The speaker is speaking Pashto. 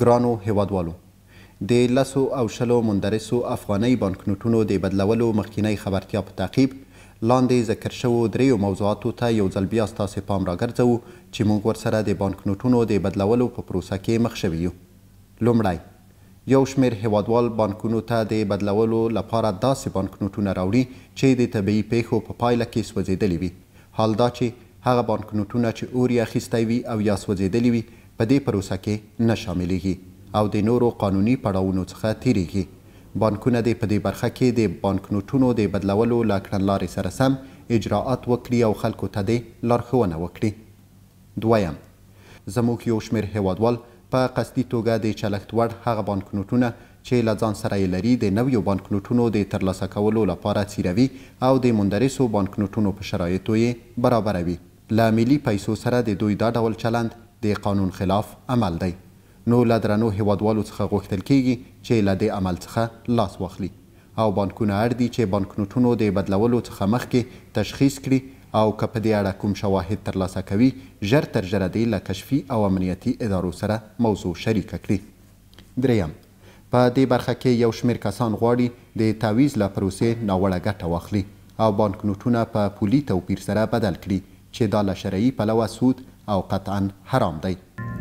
ګرانو هیوادوالو د لسو او شلو مندرسو افغاني بانکنوټونو د بدلولو مخکینی خبرتیا په تعقیب لاندې ذکر شوو دریو موضوعاتو ته یو ځل بیا ستاسې پام راګرځوو چې موږ ورسره د بانکنوټونو د بدلولو په پروسه کې مخ شوي یو لومړی یو شمیر هیوادوال بانکونو ته د بدلولو لپاره داسې بانکنوټونه راوړي چې د طبیعي پیښو په پا پایله کې سوځېدلي وي حال دا چې هغه بانکنوټونه چې اور یې اخیستی وي او یا سوځېدلي وي په دې پروسه کې نه شاملېږي او د نورو قانوني پړاوونو څخه تیریږي بانکونه دې په دې برخه کې د بانک نوټونو د بدلولو له کړنلارې سره سم اجراءات وکړي او خلکو ته دې لارښوونه وکړي دویم زموږ یو شمېر هیوادوال په قصدي توګه د چلښت وړ هغه بانک نوټونه چې له ځان سره یې لري د نویو بانک نوټونو د ترلاسه کولو لپاره څیروي او د مندرسو بانک نوټونو په شرایطو یې برابروي له ملي پیسو سره د دوی دا ډول چلند د قانون خلاف عمل دی نو له درنو هیوادوالو څخه غوښتل کیږي چې له دې عمل څخه لاس واخلي او بانکونه اړ دي چې بانکنوټونو د بدلولو څخه مخکې تشخیص کړي او که په دې اړه کوم شواهد ترلاسه کوي ژر تر ژره دې له کشفي او امنیتي ادارو سره موضوع شریکه کړي دریم په دې برخه کې یو شمیر کسان غواړي د تعویز له پروسې ناوړه ګټه واخلي او بانکنوټونه په پولي توپیر سره بدل کړي چې دا له شرعي پلوه سود او قطعا حرام دی